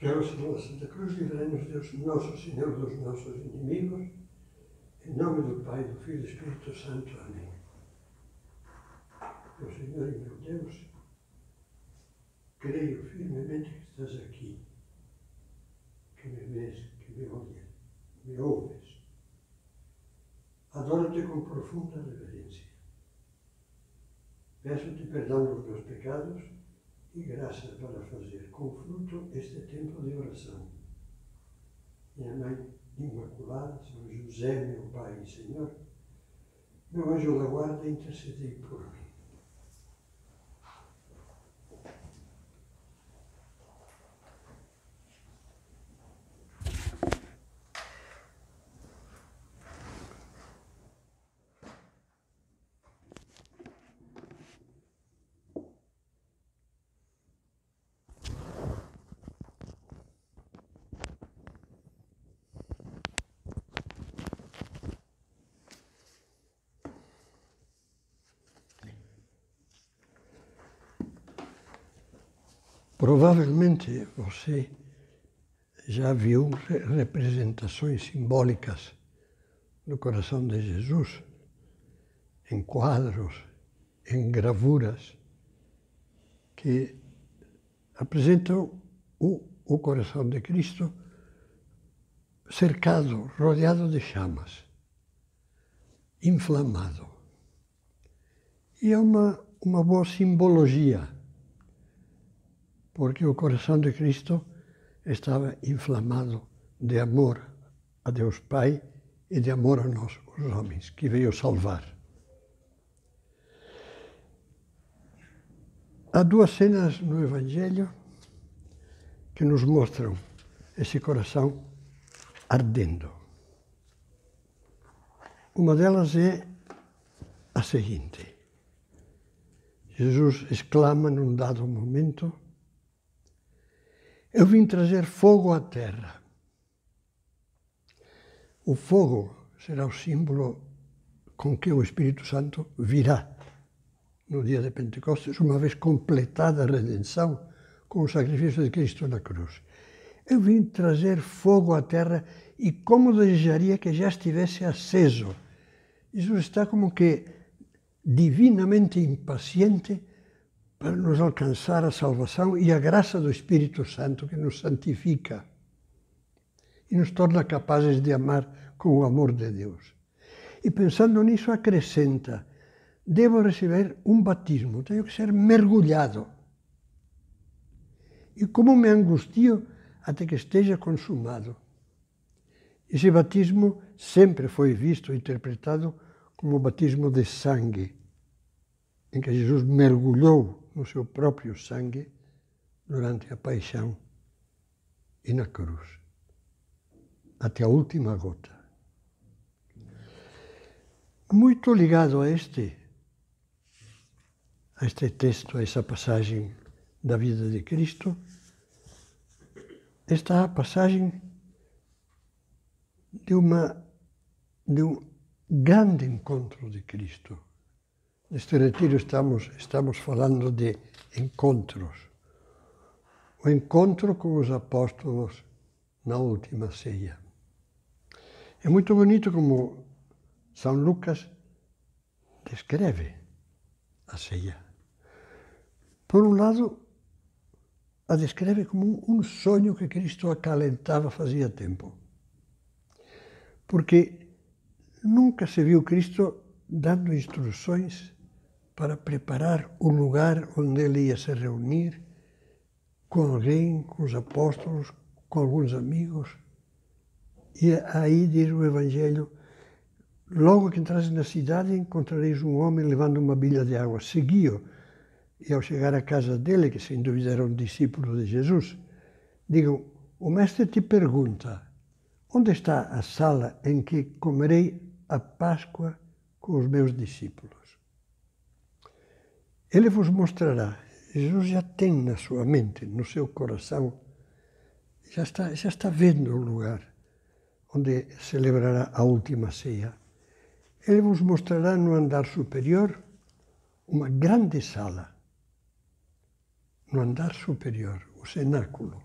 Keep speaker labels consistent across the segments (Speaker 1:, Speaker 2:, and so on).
Speaker 1: Deus Senhor da cruz, livrai-nos, Deus nosso Senhor, dos nossos inimigos, em nome do Pai, do Filho e do Espírito Santo. Amém. Meu Senhor e meu Deus, creio firmemente que estás aqui, que me vês, que me ouves, me ouves. Adoro-te com profunda reverência. Peço-te perdão dos meus pecados e graça para fazer com fruto este tempo de oração. Minha Mãe Imaculada, São José, meu Pai e Senhor, meu anjo da guarda, intercedei por Provavelmente você já viu representações simbólicas do coração de Jesus em quadros, em gravuras, que apresentam o, o coração de Cristo cercado, rodeado de chamas, inflamado. E é uma, uma boa simbologia porque o coração de Cristo estava inflamado de amor a Deus Pai e de amor a nós, os homens, que veio salvar. Há duas cenas no Evangelho que nos mostram esse coração ardendo. Uma delas é a seguinte: Jesus exclama num dado momento, eu vim trazer fogo à terra. O fogo será o símbolo com que o Espírito Santo virá no dia de Pentecostes, uma vez completada a redenção com o sacrifício de Cristo na cruz. Eu vim trazer fogo à terra e como desejaria que já estivesse aceso. Jesus está como que divinamente impaciente para nos alcançar a salvação e a graça do Espírito Santo que nos santifica e nos torna capazes de amar com o amor de Deus. E pensando nisso, acrescenta: devo receber um batismo, tenho que ser mergulhado. E como me angustio até que esteja consumado. Esse batismo sempre foi visto e interpretado como o batismo de sangue, em que Jesus mergulhou no seu próprio sangue durante a paixão e na cruz, até a última gota. Muito ligado a este, a este texto, a essa passagem da vida de Cristo, está a passagem de, uma, de um grande encontro de Cristo Neste retiro estamos, estamos falando de encontros. O encontro com os apóstolos na última ceia. É muito bonito como São Lucas descreve a ceia. Por um lado, a descreve como um sonho que Cristo acalentava fazia tempo. Porque nunca se viu Cristo dando instruções para preparar o lugar onde ele ia se reunir com alguém, com os apóstolos, com alguns amigos. E aí diz o Evangelho: Logo que entrares na cidade, encontrareis um homem levando uma bilha de água. Segui-o. E ao chegar à casa dele, que sem dúvida era um discípulo de Jesus, digam: O mestre te pergunta: Onde está a sala em que comerei a Páscoa com os meus discípulos? Ele vos mostrará. Jesus já tem na sua mente, no seu coração, já está, já está vendo o lugar onde celebrará a última ceia. Ele vos mostrará no andar superior uma grande sala. No andar superior, o cenáculo.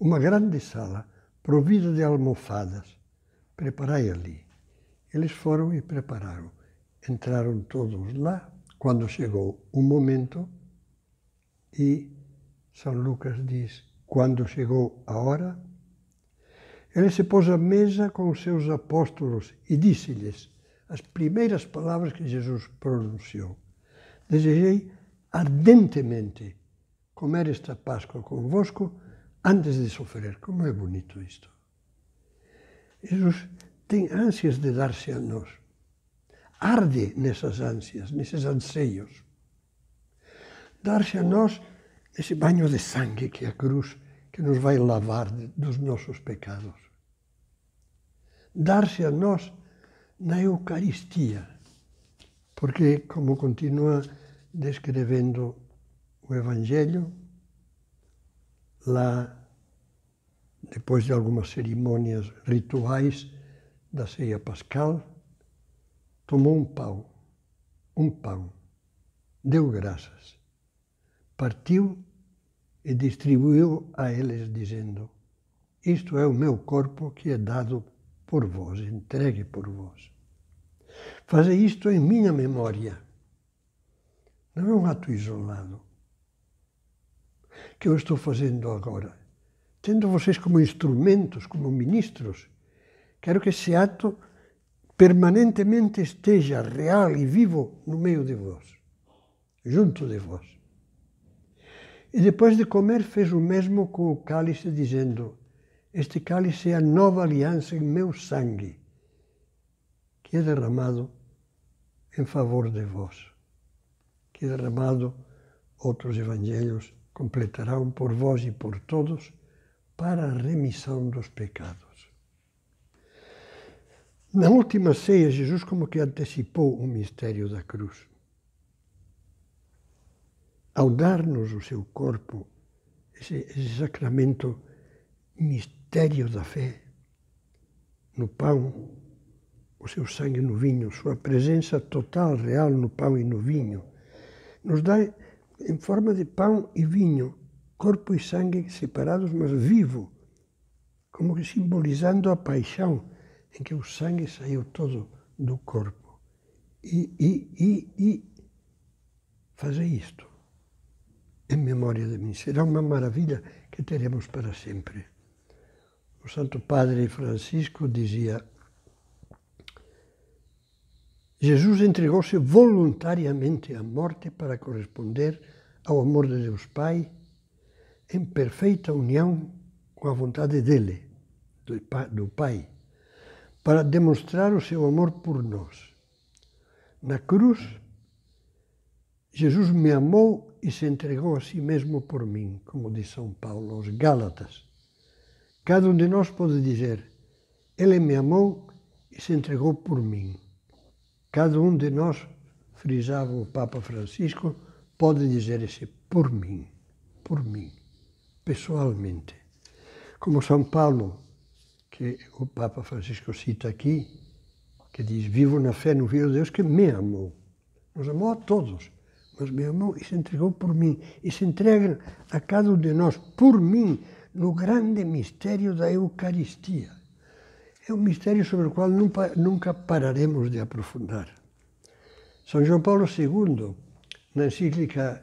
Speaker 1: Uma grande sala provida de almofadas. Preparai ali. Eles foram e prepararam. Entraram todos lá, quando chegou o momento, e São Lucas diz: quando chegou a hora, ele se pôs à mesa com os seus apóstolos e disse-lhes as primeiras palavras que Jesus pronunciou: Desejei ardentemente comer esta Páscoa convosco antes de sofrer. Como é bonito isto! Jesus tem ânsias de dar-se a nós arde nessas ânsias, nesses anseios. Dar-se a nós esse banho de sangue que é a cruz que nos vai lavar dos nossos pecados. Dar-se a nós na Eucaristia, porque, como continua descrevendo o Evangelho, lá, depois de algumas cerimônias rituais da ceia pascal, tomou um pau, um pão, deu graças, partiu e distribuiu a eles, dizendo: Isto é o meu corpo que é dado por vós, entregue por vós. Fazer isto em minha memória. Não é um ato isolado que eu estou fazendo agora. Tendo vocês como instrumentos, como ministros, quero que esse ato permanentemente esteja real e vivo no meio de vós, junto de vós. E depois de comer, fez o mesmo com o cálice, dizendo: Este cálice é a nova aliança em meu sangue, que é derramado em favor de vós, que é derramado, outros evangelhos completarão por vós e por todos, para a remissão dos pecados. Na última ceia, Jesus como que antecipou o mistério da cruz. Ao dar-nos o seu corpo, esse, esse sacramento mistério da fé, no pão, o seu sangue no vinho, sua presença total, real no pão e no vinho, nos dá em forma de pão e vinho, corpo e sangue separados, mas vivo, como que simbolizando a paixão em é que o sangue saiu todo do corpo. E, e, e, e fazer isto em memória de mim será uma maravilha que teremos para sempre. O Santo Padre Francisco dizia: Jesus entregou-se voluntariamente à morte para corresponder ao amor de Deus Pai, em perfeita união com a vontade dele, do Pai para demonstrar o seu amor por nós. Na cruz, Jesus me amou e se entregou a si mesmo por mim, como diz São Paulo aos Gálatas. Cada um de nós pode dizer: Ele me amou e se entregou por mim. Cada um de nós, frisava o Papa Francisco, pode dizer esse por mim, por mim, pessoalmente. Como São Paulo que o Papa Francisco cita aqui, que diz: Vivo na fé no Filho de Deus que me amou. Nos amou a todos, mas me amou e se entregou por mim. E se entrega a cada um de nós por mim no grande mistério da Eucaristia. É um mistério sobre o qual nunca pararemos de aprofundar. São João Paulo II, na encíclica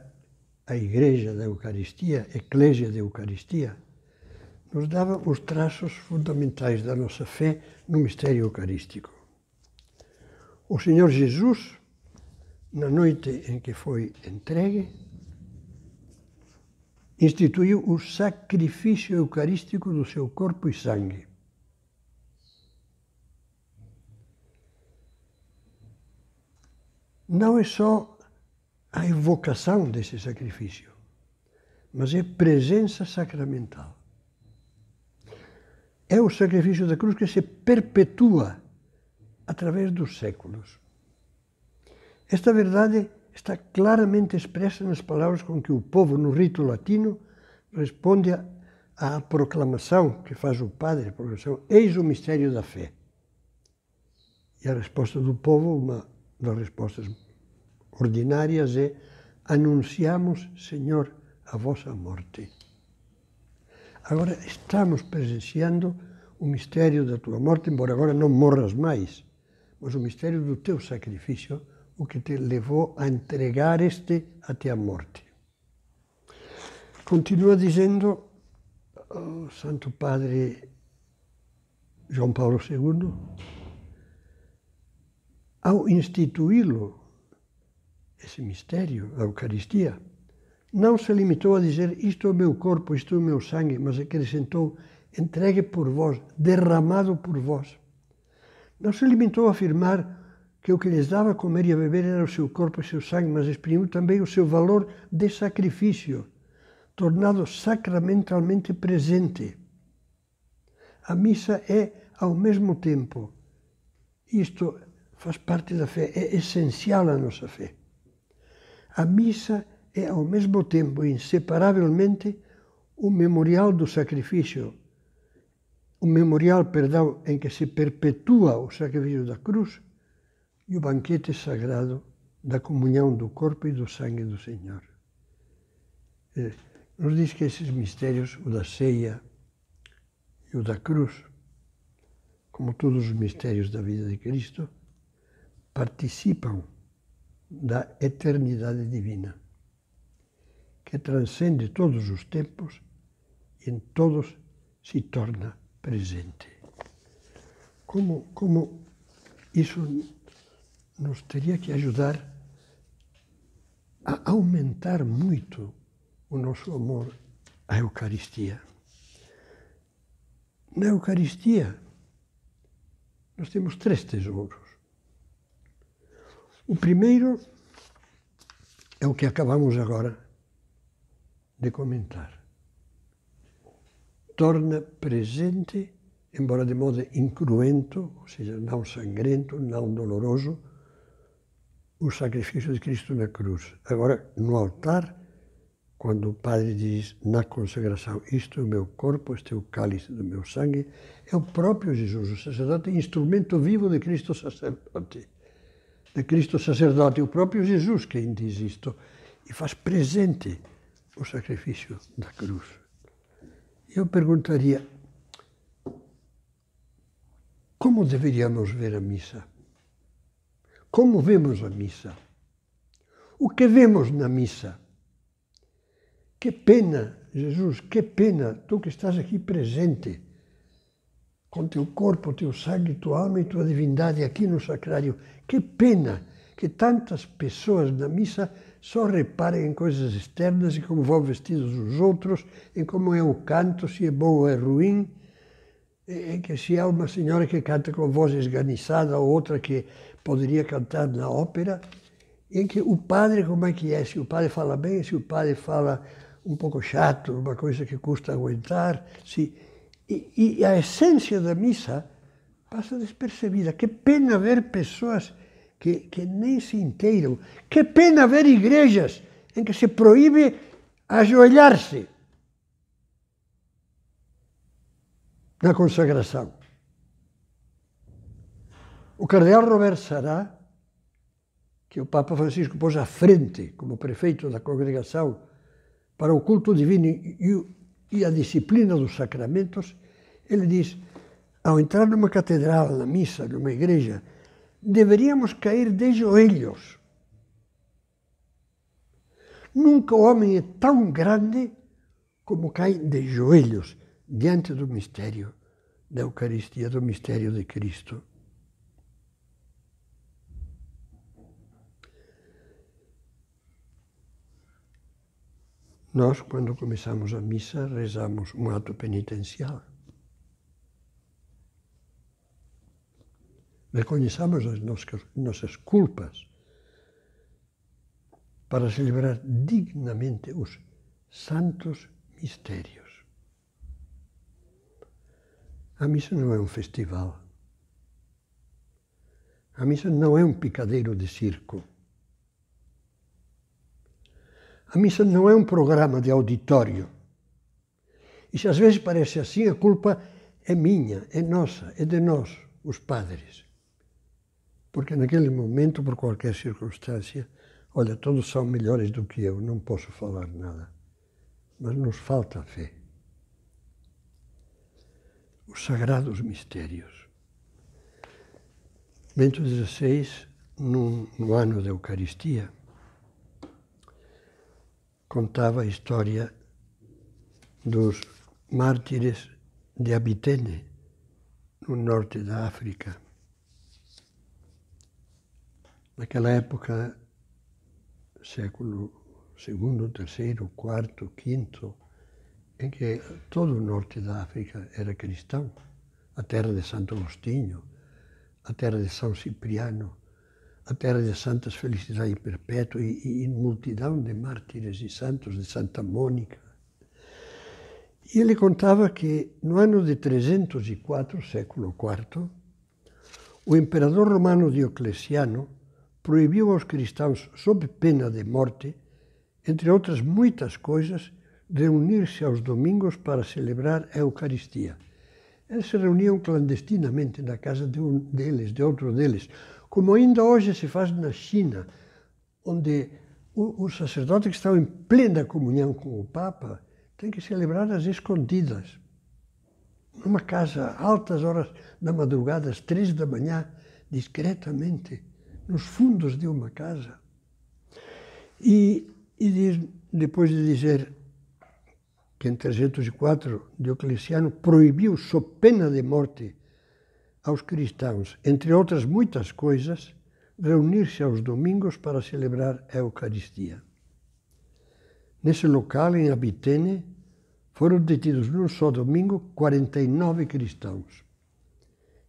Speaker 1: A Igreja da Eucaristia, Eclésia da Eucaristia, nos dava os traços fundamentais da nossa fé no mistério eucarístico. O Senhor Jesus, na noite em que foi entregue, instituiu o sacrifício eucarístico do seu corpo e sangue. Não é só a evocação desse sacrifício, mas é presença sacramental. É o sacrifício da cruz que se perpetua através dos séculos. Esta verdade está claramente expressa nas palavras com que o povo, no rito latino, responde à proclamação que faz o padre, a proclamação, eis o mistério da fé. E a resposta do povo, uma das respostas ordinárias, é anunciamos, Senhor, a vossa morte. Agora estamos presenciando o mistério da tua morte, embora agora não morras mais, mas o mistério do teu sacrifício, o que te levou a entregar este até a morte. Continua dizendo o oh, Santo Padre João Paulo II, ao instituí-lo, esse mistério, a Eucaristia, não se limitou a dizer isto é o meu corpo, isto é o meu sangue, mas acrescentou entregue por vós, derramado por vós. Não se limitou a afirmar que o que lhes dava a comer e a beber era o seu corpo e o seu sangue, mas exprimiu também o seu valor de sacrifício, tornado sacramentalmente presente. A missa é, ao mesmo tempo, isto faz parte da fé, é essencial à nossa fé. A missa é é ao mesmo tempo inseparavelmente um memorial do sacrifício, um memorial, perdão, em que se perpetua o sacrifício da cruz e o banquete sagrado da comunhão do corpo e do sangue do Senhor. É, nos diz que esses mistérios, o da ceia e o da cruz, como todos os mistérios da vida de Cristo, participam da eternidade divina que transcende todos os tempos e em todos se torna presente. Como, como isso nos teria que ajudar a aumentar muito o nosso amor à Eucaristia. Na Eucaristia, nós temos três tesouros. O primeiro é o que acabamos agora de comentar. Torna presente, embora de modo incruento, ou seja, não sangrento, não doloroso, o sacrifício de Cristo na cruz. Agora, no altar, quando o Padre diz na consagração: Isto é o meu corpo, este é o cálice do meu sangue, é o próprio Jesus, o sacerdote, instrumento vivo de Cristo sacerdote. De Cristo sacerdote, o próprio Jesus quem diz isto e faz presente o sacrifício da cruz. Eu perguntaria: como deveríamos ver a missa? Como vemos a missa? O que vemos na missa? Que pena, Jesus, que pena, tu que estás aqui presente, com teu corpo, teu sangue, tua alma e tua divindade aqui no sacrário, que pena que tantas pessoas na missa só reparem em coisas externas e como vão vestidos os outros, em como é o canto, se é bom ou é ruim, em que se há uma senhora que canta com voz esganiçada ou outra que poderia cantar na ópera, em que o padre, como é que é? Se o padre fala bem, se o padre fala um pouco chato, uma coisa que custa aguentar, se... e, e a essência da missa passa despercebida. Que pena ver pessoas que, que nem se inteiram. Que pena ver igrejas em que se proíbe ajoelhar-se na consagração. O cardeal Robert Sará, que o Papa Francisco pôs à frente como prefeito da congregação para o culto divino e a disciplina dos sacramentos, ele diz: ao entrar numa catedral, na missa, numa igreja, deveríamos cair de joelhos. Nunca o homem é tão grande como cai de joelhos diante do mistério da Eucaristia, do mistério de Cristo. Nós, quando começamos a missa, rezamos um ato penitencial. Reconheçamos as nossas culpas para celebrar dignamente os santos mistérios. A missa não é um festival. A missa não é um picadeiro de circo. A missa não é um programa de auditório. E se às vezes parece assim, a culpa é minha, é nossa, é de nós, os padres. Porque naquele momento, por qualquer circunstância, olha, todos são melhores do que eu, não posso falar nada. Mas nos falta fé. Os sagrados mistérios. Bento XVI, no, no ano da Eucaristia, contava a história dos mártires de Abitene, no norte da África. Naquela época, século segundo, terceiro, quarto, quinto, em que todo o norte da África era cristão, a terra de Santo Agostinho, a terra de São Cipriano, a terra de Santas Felicidade Perpétua e, e multidão de mártires e santos de Santa Mônica. E ele contava que no ano de 304, século IV, o imperador romano Diocleciano proibiu aos cristãos, sob pena de morte, entre outras muitas coisas, reunir-se aos domingos para celebrar a Eucaristia. Eles se reuniam clandestinamente na casa de um deles, de outro deles, como ainda hoje se faz na China, onde o, o sacerdote que está em plena comunhão com o Papa tem que celebrar às escondidas. Numa casa, altas horas da madrugada, às três da manhã, discretamente nos fundos de uma casa. E, e diz, depois de dizer que em 304 Diocleciano proibiu, sob pena de morte, aos cristãos, entre outras muitas coisas, reunir-se aos domingos para celebrar a Eucaristia. Nesse local, em Abitene, foram detidos num só domingo 49 cristãos,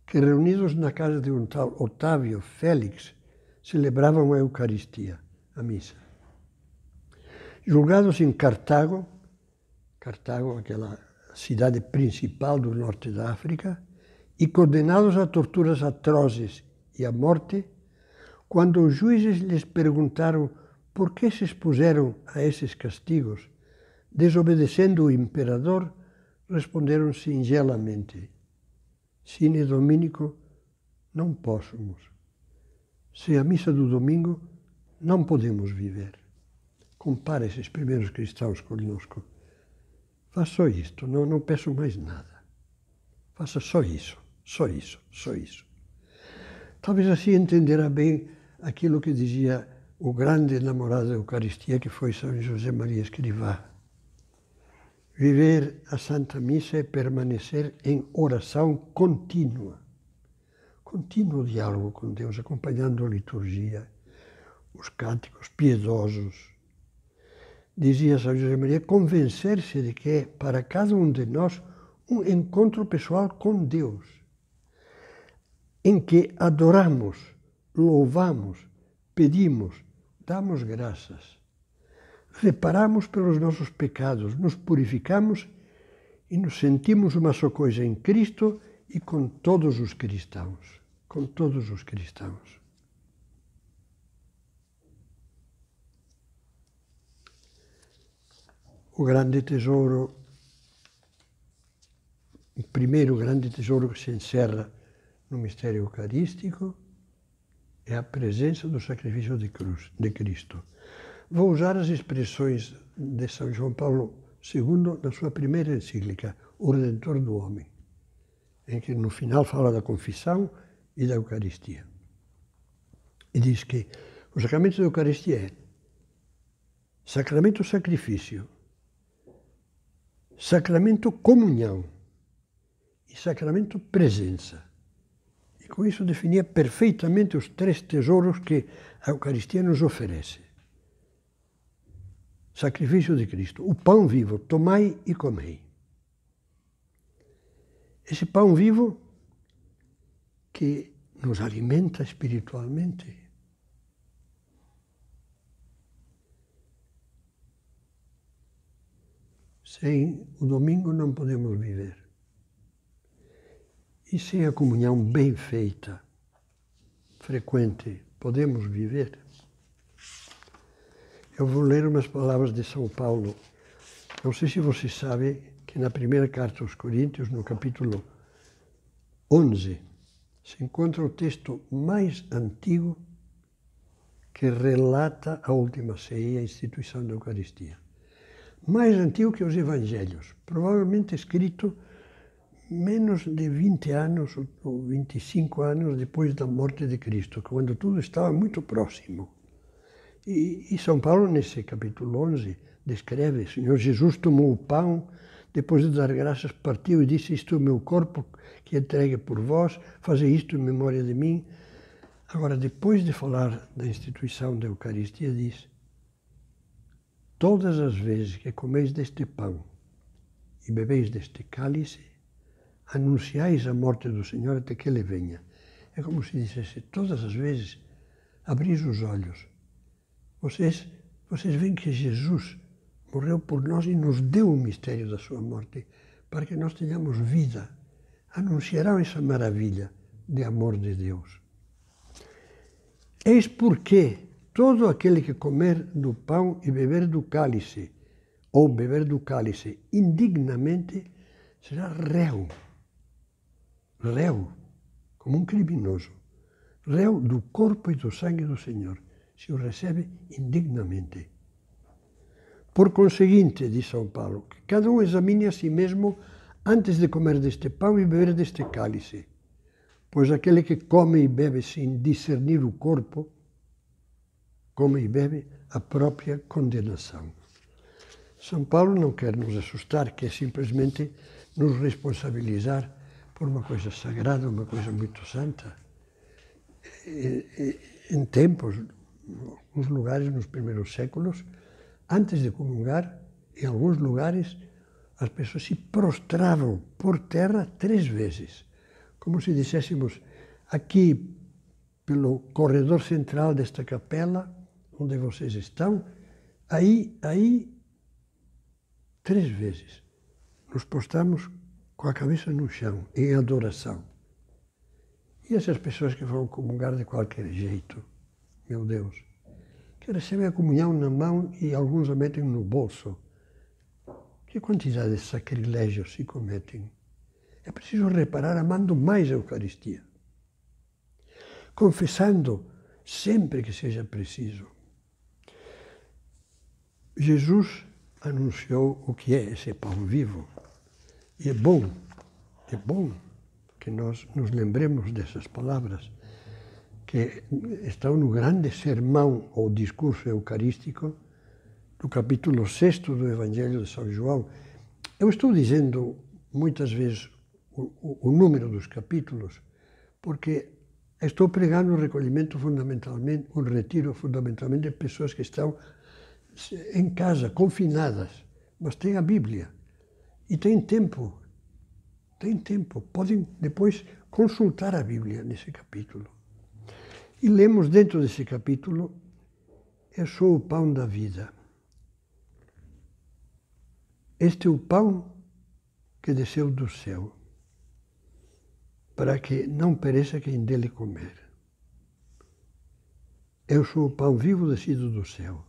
Speaker 1: que reunidos na casa de um tal Otávio Félix celebravam a Eucaristia, a missa. Julgados em Cartago, Cartago, aquela cidade principal do norte da África, e condenados a torturas atrozes e à morte, quando os juízes lhes perguntaram por que se expuseram a esses castigos, desobedecendo o imperador, responderam singelamente: Sine Dominico, não possamos. Sem a missa do domingo, não podemos viver. Compare esses primeiros cristãos conosco. Faça só isto, não, não peço mais nada. Faça só isso, só isso, só isso. Talvez assim entenderá bem aquilo que dizia o grande namorado da Eucaristia, que foi São José Maria Escrivá. Viver a Santa Missa é permanecer em oração contínua contínuo diálogo com Deus, acompanhando a liturgia, os cânticos piedosos. Dizia São José Maria, convencer-se de que é, para cada um de nós, um encontro pessoal com Deus, em que adoramos, louvamos, pedimos, damos graças, reparamos pelos nossos pecados, nos purificamos e nos sentimos uma só coisa em Cristo e com todos os cristãos com todos os cristãos. O grande tesouro, o primeiro grande tesouro que se encerra no mistério eucarístico é a presença do sacrifício de, cruz, de Cristo. Vou usar as expressões de São João Paulo II na sua primeira encíclica, O Redentor do Homem, em que no final fala da confissão e da Eucaristia. E diz que o sacramento da Eucaristia é sacramento sacrifício, sacramento comunhão e sacramento presença. E com isso definia perfeitamente os três tesouros que a Eucaristia nos oferece. Sacrifício de Cristo, o pão vivo, tomai e comei. Esse pão vivo que nos alimenta espiritualmente. Sem o domingo não podemos viver. E sem a comunhão bem feita, frequente, podemos viver. Eu vou ler umas palavras de São Paulo. Não sei se você sabe que na primeira carta aos Coríntios, no capítulo 11, se encontra o texto mais antigo que relata a última ceia a instituição da Eucaristia. Mais antigo que os Evangelhos, provavelmente escrito menos de 20 anos ou 25 anos depois da morte de Cristo, quando tudo estava muito próximo. E, e São Paulo, nesse capítulo 11, descreve: Senhor Jesus tomou o pão depois de dar graças, partiu e disse: Isto é o meu corpo que é entregue por vós, fazei isto em memória de mim. Agora, depois de falar da instituição da Eucaristia, diz: Todas as vezes que comeis deste pão e bebeis deste cálice, anunciais a morte do Senhor até que ele venha. É como se dissesse: todas as vezes abris os olhos, vocês, vocês veem que Jesus morreu por nós e nos deu o mistério da sua morte, para que nós tenhamos vida. Anunciarão essa maravilha de amor de Deus. Eis porque todo aquele que comer do pão e beber do cálice, ou beber do cálice indignamente, será réu. Réu, como um criminoso. Réu do corpo e do sangue do Senhor, se o recebe indignamente. Por conseguinte, diz São Paulo, que cada um examine a si mesmo antes de comer deste pão e beber deste cálice. Pois aquele que come e bebe sem discernir o corpo, come e bebe a própria condenação. São Paulo não quer nos assustar, quer simplesmente nos responsabilizar por uma coisa sagrada, uma coisa muito santa. em tempos, alguns lugares nos primeiros séculos, Antes de comungar, em alguns lugares, as pessoas se prostravam por terra três vezes, como se dissessemos: aqui, pelo corredor central desta capela, onde vocês estão, aí, aí, três vezes. Nos postamos com a cabeça no chão, em adoração. E essas pessoas que vão comungar de qualquer jeito, meu Deus que recebem a comunhão na mão e alguns a metem no bolso. Que quantidade de sacrilégios se cometem? É preciso reparar amando mais a Eucaristia, confessando sempre que seja preciso. Jesus anunciou o que é esse pão vivo. E é bom, é bom que nós nos lembremos dessas palavras que estão no grande sermão ou discurso eucarístico, no capítulo 6 do Evangelho de São João. Eu estou dizendo muitas vezes o, o número dos capítulos, porque estou pregando um recolhimento fundamentalmente, um retiro fundamentalmente de pessoas que estão em casa, confinadas, mas têm a Bíblia e têm tempo. Têm tempo, podem depois consultar a Bíblia nesse capítulo. E lemos dentro desse capítulo: Eu é sou o pão da vida. Este é o pão que desceu do céu, para que não pereça quem dele comer. Eu é sou o pão vivo descido do céu.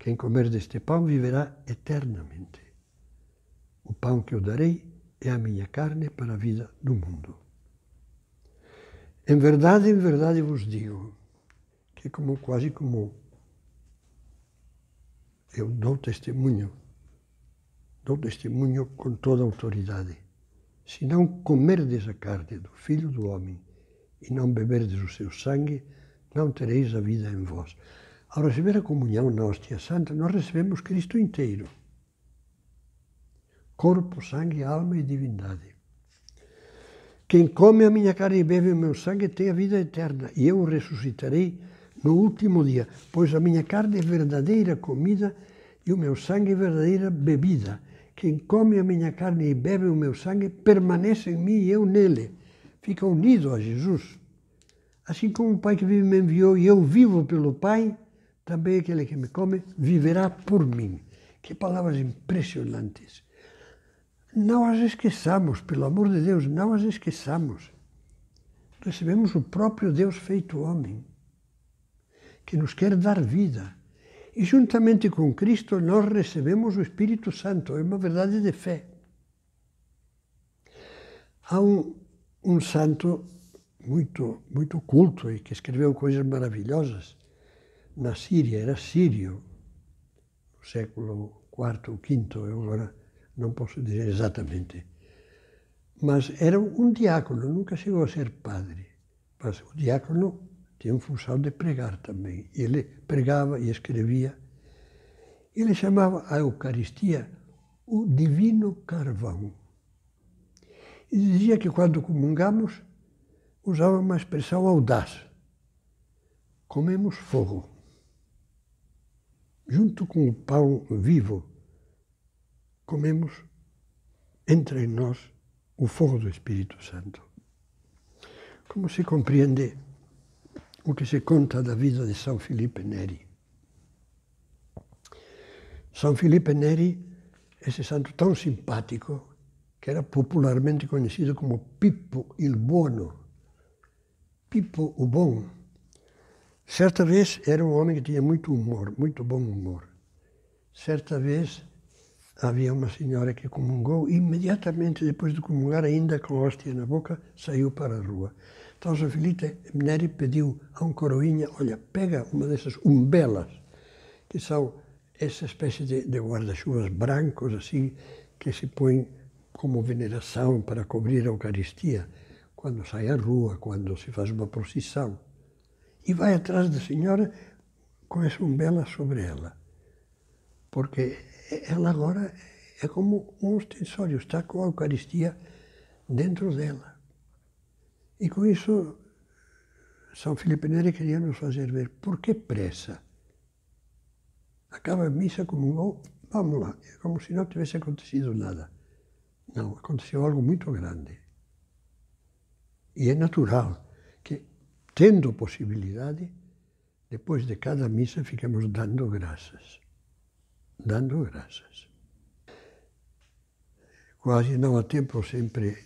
Speaker 1: Quem comer deste pão viverá eternamente. O pão que eu darei é a minha carne para a vida do mundo. Em verdade, em verdade vos digo, que é como, quase como eu dou testemunho, dou testemunho com toda autoridade. Se não comerdes a carne do Filho do Homem e não beberdes o seu sangue, não tereis a vida em vós. Ao receber a comunhão na hóstia santa, nós recebemos Cristo inteiro. Corpo, sangue, alma e divindade. Quem come a minha carne e bebe o meu sangue tem a vida eterna, e eu o ressuscitarei no último dia, pois a minha carne é verdadeira comida e o meu sangue é verdadeira bebida. Quem come a minha carne e bebe o meu sangue permanece em mim e eu nele. Fica unido a Jesus. Assim como o Pai que vive me enviou e eu vivo pelo Pai, também aquele que me come viverá por mim. Que palavras impressionantes! Não as esqueçamos, pelo amor de Deus, não as esqueçamos. Recebemos o próprio Deus feito homem, que nos quer dar vida. E juntamente com Cristo nós recebemos o Espírito Santo, é uma verdade de fé. Há um, um santo muito, muito culto e que escreveu coisas maravilhosas na Síria, era sírio, no século IV ou V, eu agora não posso dizer exatamente. Mas era um diácono, nunca chegou a ser padre. Mas o diácono tinha função de pregar também. Ele pregava e escrevia. Ele chamava a Eucaristia o Divino Carvão. E dizia que quando comungamos, usava uma expressão audaz. Comemos fogo. Junto com o pão vivo comemos, entra em nós o fogo do Espírito Santo. Como se compreende o que se conta da vida de São Filipe Neri? São Filipe Neri, esse santo tão simpático, que era popularmente conhecido como Pippo il Buono, Pippo o Bom. Certa vez era um homem que tinha muito humor, muito bom humor. Certa vez havia uma senhora que comungou, imediatamente depois de comungar, ainda com a hóstia na boca, saiu para a rua. Então Joselita Neri pediu a um coroinha, olha, pega uma dessas umbelas, que são essa espécie de, de guarda-chuvas brancos, assim, que se põem como veneração para cobrir a Eucaristia, quando sai à rua, quando se faz uma procissão. E vai atrás da senhora com essa umbela sobre ela, porque é, ela agora é como um ostensório, está com a Eucaristia dentro dela. E com isso, São Filipe Neri queria nos fazer ver por que pressa. Acaba a missa, como comungou, oh, vamos lá, é como se não tivesse acontecido nada. Não, aconteceu algo muito grande. E é natural que, tendo possibilidade, depois de cada missa, ficamos dando graças dando graças. quase não há tempo sempre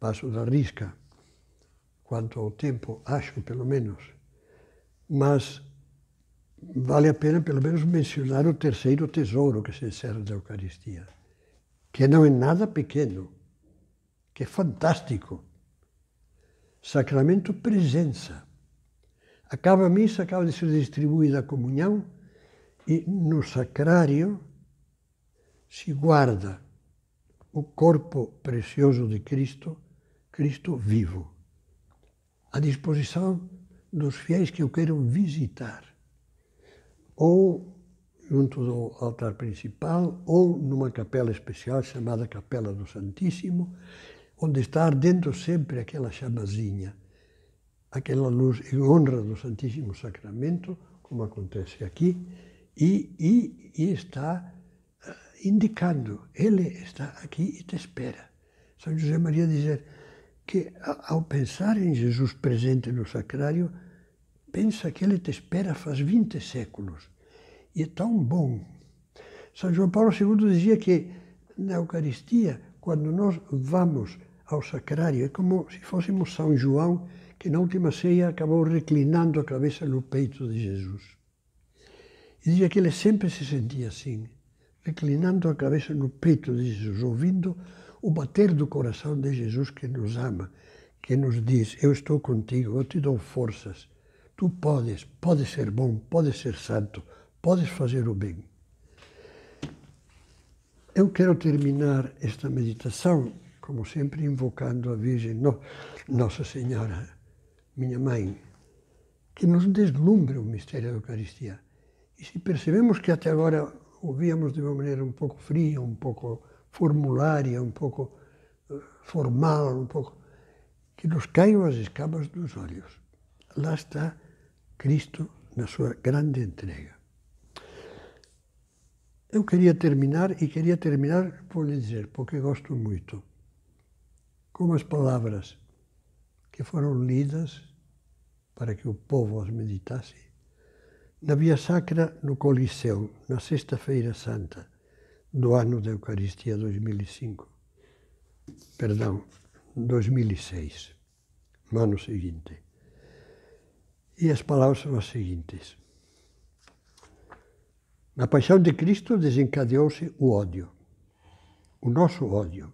Speaker 1: passo da risca, quanto ao tempo acho pelo menos, mas vale a pena pelo menos mencionar o terceiro tesouro que se encerra da Eucaristia, que não é nada pequeno, que é fantástico. Sacramento presença. Acaba a missa, acaba de ser distribuída a comunhão, e no sacrário se guarda o corpo precioso de Cristo, Cristo vivo, à disposição dos fiéis que o queiram visitar, ou junto do altar principal, ou numa capela especial chamada Capela do Santíssimo, onde está ardendo sempre aquela chamazinha, aquela luz em honra do Santíssimo Sacramento, como acontece aqui, e, e, e está eh, indicando, ele está aqui e te espera. São José Maria dizer que ao pensar em Jesus presente no sacrário, pensa que ele te espera faz 20 séculos. E é tão bom. São João Paulo II dizia que na Eucaristia, quando nós vamos ao sacrário, é como se fôssemos São João, que na última ceia acabou reclinando a cabeça no peito de Jesus. E dizia que ele sempre se sentia assim, reclinando a cabeça no peito de Jesus, ouvindo o bater do coração de Jesus que nos ama, que nos diz: Eu estou contigo, eu te dou forças. Tu podes, podes ser bom, podes ser santo, podes fazer o bem. Eu quero terminar esta meditação, como sempre, invocando a Virgem Nossa Senhora, minha mãe, que nos deslumbre o mistério da Eucaristia e se percebemos que até agora ouvíamos de uma maneira um pouco fria, um pouco formulária, um pouco eh, formal, um pouco, que nos caiam as escamas dos olhos. Lá está Cristo na sua grande entrega. Eu queria terminar, e queria terminar, por lhe dizer, porque gosto muito, com as palavras que foram lidas para que o povo as meditasse na Via Sacra, no Coliseu, na Sexta-feira Santa do ano da Eucaristia 2005. Perdão, 2006, no ano seguinte. E as palavras são as seguintes. Na paixão de Cristo desencadeou-se o ódio, o nosso ódio,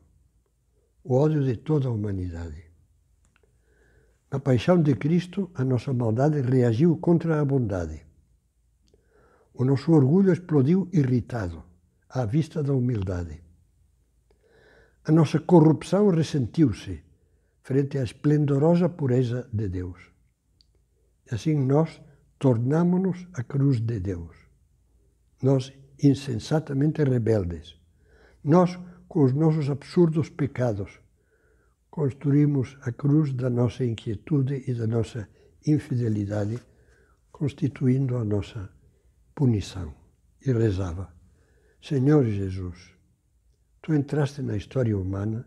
Speaker 1: o ódio de toda a humanidade. Na paixão de Cristo, a nossa maldade reagiu contra a bondade o nosso orgulho explodiu irritado, à vista da humildade. A nossa corrupção ressentiu-se frente à esplendorosa pureza de Deus. Assim nós tornámonos a cruz de Deus. Nós, insensatamente rebeldes, nós, com os nossos absurdos pecados, construímos a cruz da nossa inquietude e da nossa infidelidade, constituindo a nossa punição e rezava: Senhor Jesus, tu entraste na história humana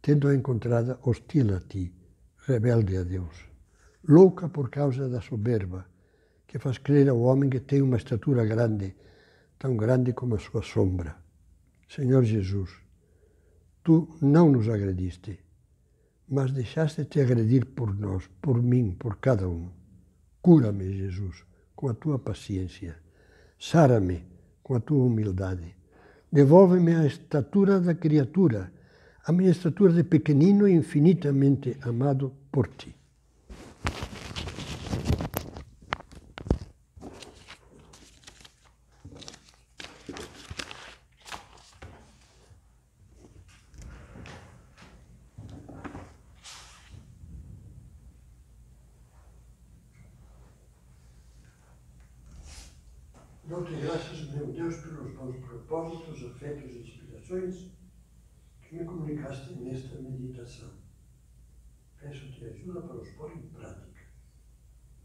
Speaker 1: tendo-a encontrada hostil a ti, rebelde a Deus, louca por causa da soberba que faz crer ao homem que tem uma estatura grande, tão grande como a sua sombra. Senhor Jesus, tu não nos agrediste, mas deixaste-te agredir por nós, por mim, por cada um. Cura-me, Jesus, com a tua paciência. Sara-me com a tua humildade. Devolve-me a estatura da criatura, a minha estatura de pequenino infinitamente amado por ti. baste nesta meditação. Peço te ajuda para os pôr em prática.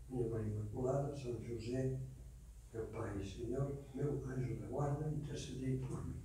Speaker 1: Minha Mãe Imaculada, São José, meu Pai e Senhor, meu anjo da guarda, intercedei por mim.